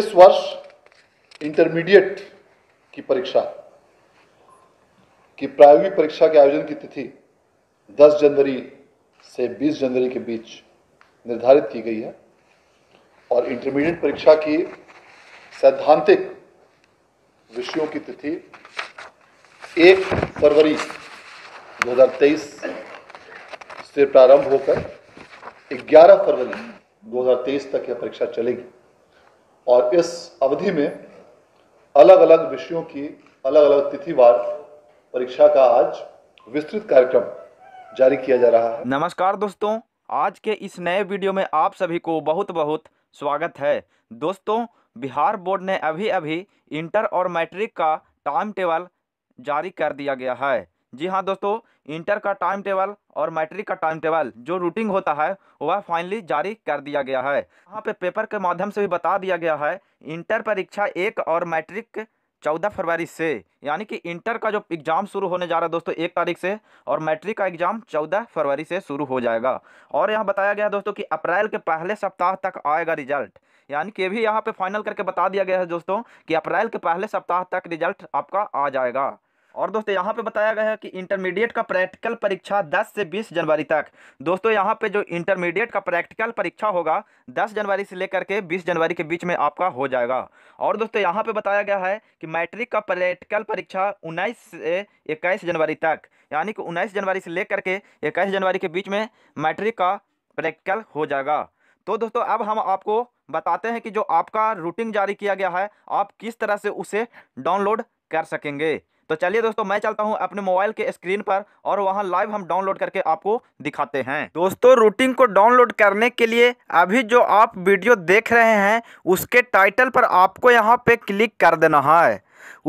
इस वर्ष इंटरमीडिएट की परीक्षा की प्रायोगिक परीक्षा के आयोजन की तिथि 10 जनवरी से 20 जनवरी के बीच निर्धारित की गई है और इंटरमीडिएट परीक्षा की सैद्धांतिक विषयों की तिथि 1 फरवरी 2023 से प्रारंभ होकर 11 फरवरी 2023 तक यह परीक्षा चलेगी और इस अवधि में अलग अलग विषयों की अलग अलग तिथिवार परीक्षा का आज विस्तृत कार्यक्रम जारी किया जा रहा है नमस्कार दोस्तों आज के इस नए वीडियो में आप सभी को बहुत बहुत स्वागत है दोस्तों बिहार बोर्ड ने अभी अभी इंटर और मैट्रिक का टाइम टेबल जारी कर दिया गया है जी हाँ दोस्तों इंटर का टाइम टेबल और मैट्रिक का टाइम टेबल जो रूटिंग होता है वह फाइनली जारी कर दिया गया है यहाँ पे पेपर के माध्यम से भी बता दिया गया है इंटर परीक्षा एक और मैट्रिक चौदह फरवरी से यानी कि इंटर का जो एग्ज़ाम शुरू होने जा रहा है दोस्तों एक तारीख से और मैट्रिक का एग्ज़ाम चौदह फरवरी से शुरू हो जाएगा और यहाँ बताया गया दोस्तों कि अप्रैल के पहले सप्ताह तक आएगा रिजल्ट यानी कि भी यहाँ पे फाइनल करके बता दिया गया है दोस्तों कि अप्रैल के पहले सप्ताह तक रिजल्ट आपका आ जाएगा और दोस्तों यहाँ पे बताया गया है कि इंटरमीडिएट का प्रैक्टिकल परीक्षा 10 से 20 जनवरी तक दोस्तों यहाँ पे जो इंटरमीडिएट का प्रैक्टिकल परीक्षा होगा 10 जनवरी से लेकर के 20 जनवरी के बीच में आपका हो जाएगा और दोस्तों यहाँ पे बताया गया है कि मैट्रिक का प्रैक्टिकल परीक्षा 19 से इक्कीस जनवरी तक यानी कि उन्नीस जनवरी से लेकर के इक्कीस जनवरी के बीच में मैट्रिक का प्रैक्टिकल हो जाएगा तो दोस्तों अब हम आपको बताते हैं कि जो आपका रूटिंग जारी किया गया है आप किस तरह से उसे डाउनलोड कर सकेंगे तो चलिए दोस्तों मैं चलता हूँ अपने मोबाइल के स्क्रीन पर और वहाँ लाइव हम डाउनलोड करके आपको दिखाते हैं दोस्तों रूटिंग को डाउनलोड करने के लिए अभी जो आप वीडियो देख रहे हैं उसके टाइटल पर आपको यहाँ पे क्लिक कर देना है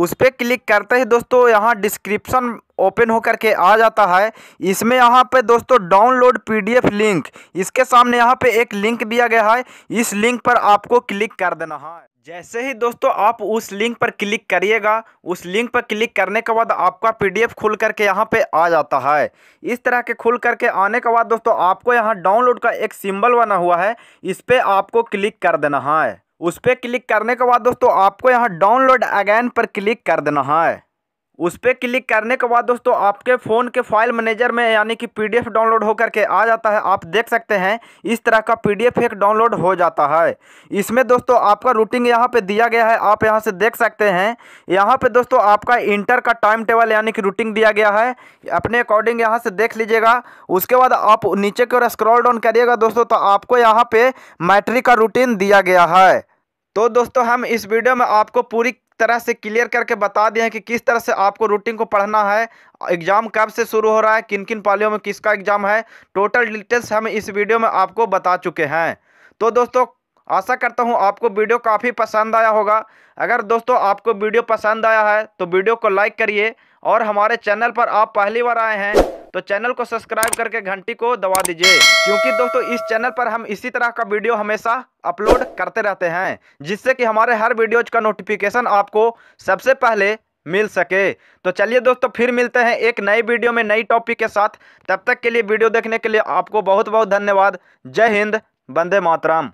उस पर क्लिक करते ही दोस्तों यहाँ डिस्क्रिप्शन ओपन होकर के आ जाता है इसमें यहाँ पे दोस्तों डाउनलोड पीडीएफ लिंक इसके सामने यहाँ पे एक लिंक दिया गया है इस लिंक पर आपको क्लिक कर देना है जैसे ही दोस्तों आप उस लिंक पर क्लिक करिएगा उस लिंक पर क्लिक करने के बाद आपका पीडीएफ खुल करके यहाँ पे आ जाता है इस तरह के खुल करके आने के बाद दोस्तों आपको यहाँ डाउनलोड का एक सिंबल बना हुआ है इस पर आपको क्लिक कर देना है उस पर क्लिक करने के बाद दोस्तों आपको यहाँ डाउनलोड अगैन पर क्लिक कर देना है उस पर क्लिक करने के बाद दोस्तों आपके फ़ोन के फाइल मैनेजर में यानी कि पीडीएफ डाउनलोड होकर के आ जाता है आप देख सकते हैं इस तरह का पीडीएफ एक डाउनलोड हो जाता है इसमें दोस्तों आपका रूटिंग यहाँ पे दिया गया है आप यहाँ से देख सकते हैं यहाँ पे दोस्तों आपका इंटर का टाइम टेबल यानी कि रूटिंग दिया गया है अपने अकॉर्डिंग यहाँ से देख लीजिएगा उसके बाद आप नीचे की ओर स्क्रॉल डाउन करिएगा दोस्तों तो आपको यहाँ पर मैट्रिक का रूटीन दिया गया है तो दोस्तों हम इस वीडियो में आपको पूरी तरह से क्लियर करके बता दिए हैं कि किस तरह से आपको रूटीन को पढ़ना है एग्ज़ाम कब से शुरू हो रहा है किन किन पालियों में किसका एग्ज़ाम है टोटल डिटेल्स हम इस वीडियो में आपको बता चुके हैं तो दोस्तों आशा करता हूँ आपको वीडियो काफ़ी पसंद आया होगा अगर दोस्तों आपको वीडियो पसंद आया है तो वीडियो को लाइक करिए और हमारे चैनल पर आप पहली बार आए हैं तो चैनल को सब्सक्राइब करके घंटी को दबा दीजिए क्योंकि दोस्तों इस चैनल पर हम इसी तरह का वीडियो हमेशा अपलोड करते रहते हैं जिससे कि हमारे हर वीडियोज का नोटिफिकेशन आपको सबसे पहले मिल सके तो चलिए दोस्तों फिर मिलते हैं एक नए वीडियो में नई टॉपिक के साथ तब तक के लिए वीडियो देखने के लिए आपको बहुत बहुत धन्यवाद जय हिंद बंदे मातराम